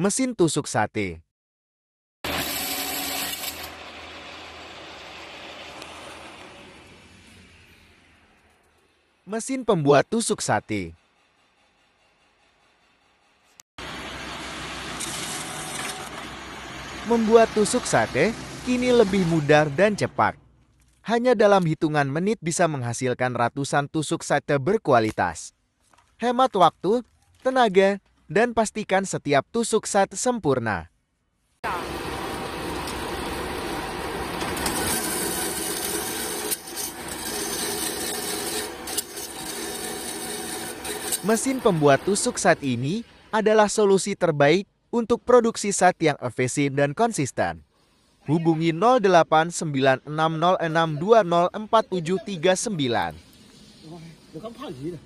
Mesin tusuk sate. Mesin pembuat tusuk sate. Membuat tusuk sate kini lebih mudah dan cepat. Hanya dalam hitungan menit bisa menghasilkan ratusan tusuk sate berkualitas. Hemat waktu, tenaga, dan pastikan setiap tusuk sat sempurna. Mesin pembuat tusuk sat ini adalah solusi terbaik untuk produksi sat yang efisien dan konsisten. Hubungi 089606204739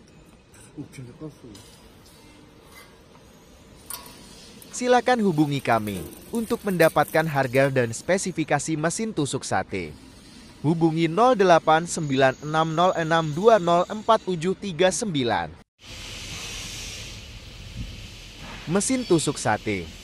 silakan hubungi kami untuk mendapatkan harga dan spesifikasi mesin tusuk sate. Hubungi 089606204739. Mesin tusuk sate